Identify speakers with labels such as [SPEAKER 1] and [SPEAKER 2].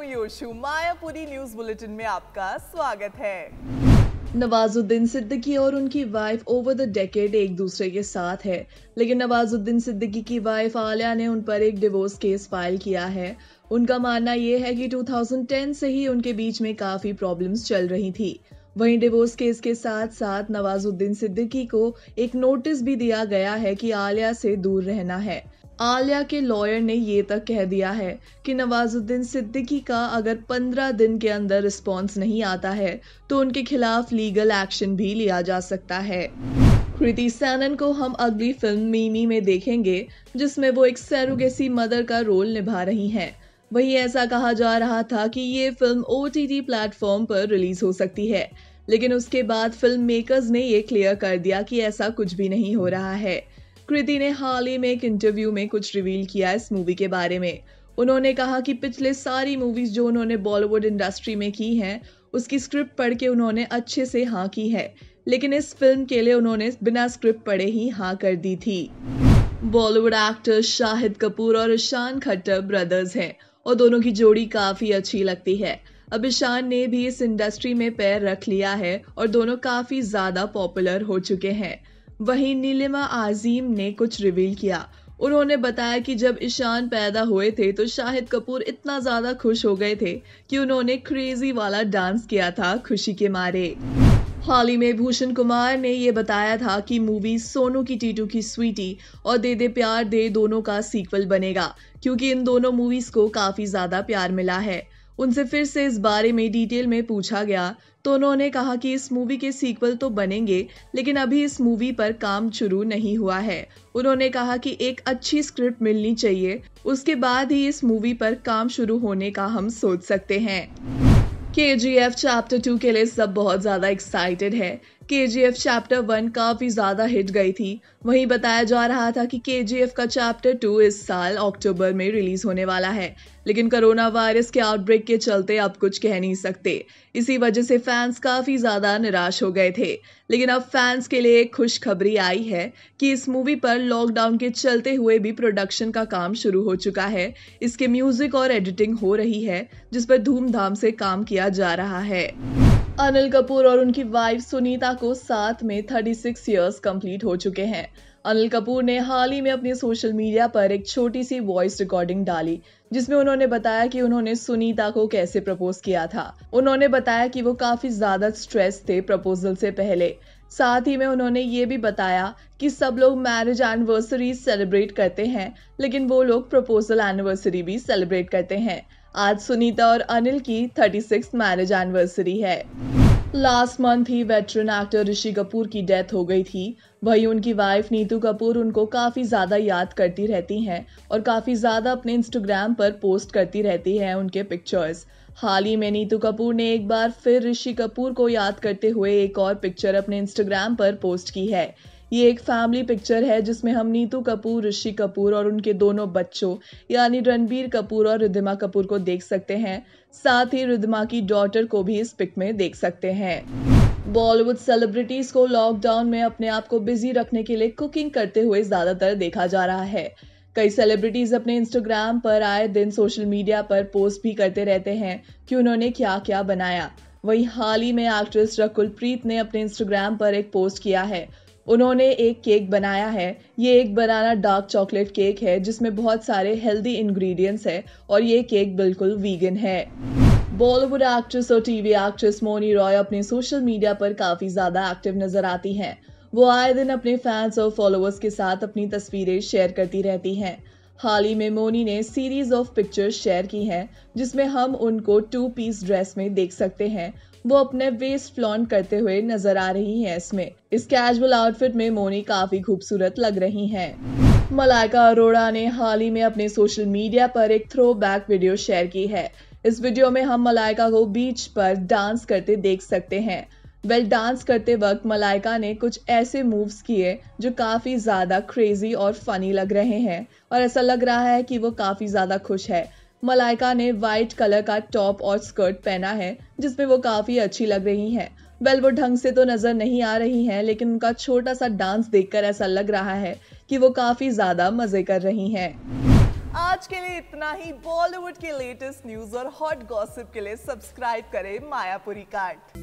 [SPEAKER 1] हूँ योशु Mayapuri news bulletin में आपका स्वागत है नवाजुद्दीन सिद्दीकी और उनकी वाइफ ओवर द डेकेड एक दूसरे के साथ है लेकिन नवाजुद्दीन सिद्दीकी की वाइफ आलिया ने उन पर एक डिवोर्स केस फाइल किया है उनका मानना यह है कि 2010 से ही उनके बीच में काफी प्रॉब्लम्स चल रही थी वहीं डिवोर्स केस के साथ साथ नवाजुद्दीन सिद्दीकी को एक नोटिस भी दिया गया है कि आलिया से दूर रहना है आलिया के लॉयर ने ये तक कह दिया है कि नवाजुद्दीन सिद्दीकी का अगर 15 दिन के अंदर रिस्पॉन्स नहीं आता है तो उनके खिलाफ लीगल एक्शन भी लिया जा सकता है कृति सैनन को हम अगली फिल्म मीमी में देखेंगे जिसमें वो एक सैरोगेसी मदर का रोल निभा रही हैं वहीं ऐसा कहा जा रहा था कि ये फिल्म ओ टी प्लेटफॉर्म पर रिलीज हो सकती है लेकिन उसके बाद फिल्म मेकर्स ने ये क्लियर कर दिया कि ऐसा कुछ भी नहीं हो रहा है कृति ने हाल ही में एक इंटरव्यू में कुछ रिवील किया इस मूवी के बारे में उन्होंने कहा कि पिछले सारी मूवीज़ जो उन्होंने बॉलीवुड इंडस्ट्री में की हैं उसकी स्क्रिप्ट पढ़ के उन्होंने अच्छे से हाँ की है लेकिन इस फिल्म के लिए उन्होंने बिना स्क्रिप्ट पढ़े ही हाँ कर दी थी बॉलीवुड एक्टर शाहिद कपूर और ईशान खट्टर ब्रदर्स हैं और दोनों की जोड़ी काफ़ी अच्छी लगती है अब ईशान ने भी इस इंडस्ट्री में पैर रख लिया है और दोनों काफ़ी ज़्यादा पॉपुलर हो चुके हैं वहीं नीलिमा आजीम ने कुछ रिवील किया उन्होंने बताया कि जब ईशान पैदा हुए थे तो शाहिद कपूर इतना ज़्यादा खुश हो गए थे कि उन्होंने क्रेजी वाला डांस किया था खुशी के मारे हाल ही में भूषण कुमार ने ये बताया था कि मूवी सोनू की टीटू की स्वीटी और दे दे प्यार दे दोनों का सीक्वल बनेगा क्योंकि इन दोनों मूवीज को काफी ज्यादा प्यार मिला है उनसे फिर से इस बारे में डिटेल में पूछा गया तो उन्होंने कहा कि इस मूवी के सीक्वल तो बनेंगे लेकिन अभी इस मूवी पर काम शुरू नहीं हुआ है उन्होंने कहा कि एक अच्छी स्क्रिप्ट मिलनी चाहिए उसके बाद ही इस मूवी पर काम शुरू होने का हम सोच सकते हैं के जी एफ चैप्टर टू के लिए सब बहुत ज़्यादा एक्साइटेड है के चैप्टर वन काफ़ी ज़्यादा हिट गई थी वहीं बताया जा रहा था कि के का चैप्टर टू इस साल अक्टूबर में रिलीज़ होने वाला है लेकिन कोरोना वायरस के आउटब्रेक के चलते अब कुछ कह नहीं सकते इसी वजह से फैंस काफ़ी ज़्यादा निराश हो गए थे लेकिन अब फैंस के लिए एक खुशखबरी आई है कि इस मूवी पर लॉकडाउन के चलते हुए भी प्रोडक्शन का काम शुरू हो चुका है इसके म्यूज़िक और एडिटिंग हो रही है जिस पर धूमधाम से काम किया जा रहा है अनिल कपूर और उनकी वाइफ सुनीता को साथ में 36 इयर्स कंप्लीट हो चुके हैं अनिल कपूर ने हाल ही में अपने सोशल मीडिया पर एक छोटी सी वॉइस रिकॉर्डिंग डाली जिसमें उन्होंने बताया कि उन्होंने सुनीता को कैसे प्रपोज किया था उन्होंने बताया कि वो काफी ज्यादा स्ट्रेस थे प्रपोजल से पहले साथ ही में उन्होंने ये भी बताया कि सब लोग मैरिज एनिवर्सरी सेलिब्रेट करते हैं लेकिन वो लोग प्रपोजल एनिवर्सरी भी सेलिब्रेट करते हैं आज सुनीता और अनिल की थर्टी सिक्स मैरिज एनिवर्सरी है लास्ट मंथ ही वेटरन एक्टर ऋषि कपूर की डेथ हो गई थी वही उनकी वाइफ नीतू कपूर उनको काफ़ी ज़्यादा याद करती रहती हैं और काफ़ी ज़्यादा अपने इंस्टाग्राम पर पोस्ट करती रहती हैं उनके पिक्चर्स हाल ही में नीतू कपूर ने एक बार फिर ऋषि कपूर को याद करते हुए एक और पिक्चर अपने इंस्टाग्राम पर पोस्ट की है ये एक फैमिली पिक्चर है जिसमें हम नीतू कपूर ऋषि कपूर और उनके दोनों बच्चों यानी रणबीर कपूर और रिद्धिमा कपूर को देख सकते हैं साथ ही रिद्धिमा की डॉटर को भी इस पिक में देख सकते हैं बॉलीवुड सेलिब्रिटीज को लॉकडाउन में अपने आप को बिजी रखने के लिए कुकिंग करते हुए ज्यादातर देखा जा रहा है कई सेलिब्रिटीज अपने इंस्टाग्राम पर आए दिन सोशल मीडिया पर पोस्ट भी करते रहते हैं कि उन्होंने क्या क्या बनाया वहीं हाल ही में एक्ट्रेस रकुल प्रीत ने अपने इंस्टाग्राम पर एक पोस्ट किया है उन्होंने एक केक बनाया है ये एक बनाना डार्क चॉकलेट केक है जिसमें बहुत सारे हेल्दी इंग्रेडिएंट्स है और ये केक बिल्कुल वीगन है बॉलीवुड एक्ट्रेस और टीवी एक्ट्रेस मोनी रॉय अपने सोशल मीडिया पर काफी ज्यादा एक्टिव नजर आती हैं वो आए दिन अपने फैंस और फॉलोअर्स के साथ अपनी तस्वीरें शेयर करती रहती हैं हाल ही में मोनी ने सीरीज ऑफ पिक्चर्स शेयर की हैं जिसमें हम उनको टू पीस ड्रेस में देख सकते हैं वो अपने वेस्ट फ्लॉन्ट करते हुए नजर आ रही हैं इसमें इस कैजुअल आउटफिट में मोनी काफी खूबसूरत लग रही हैं मलाइका अरोड़ा ने हाल ही में अपने सोशल मीडिया पर एक थ्रो बैक वीडियो शेयर की है इस वीडियो में हम मलाइका को बीच पर डांस करते देख सकते हैं वेल well, डांस करते वक्त मलाइका ने कुछ ऐसे मूव्स किए जो काफ़ी ज़्यादा क्रेजी और फनी लग रहे हैं और ऐसा लग रहा है कि वो काफ़ी ज़्यादा खुश है मलाइका ने व्हाइट कलर का टॉप और स्कर्ट पहना है जिसमें वो काफी अच्छी लग रही हैं वेल वो ढंग से तो नजर नहीं आ रही हैं लेकिन उनका छोटा सा डांस देखकर ऐसा लग रहा है कि वो काफी ज्यादा मजे कर रही हैं आज के लिए इतना ही बॉलीवुड के लेटेस्ट न्यूज और हॉट गॉसिप के लिए सब्सक्राइब करें मायापुरी कार्ड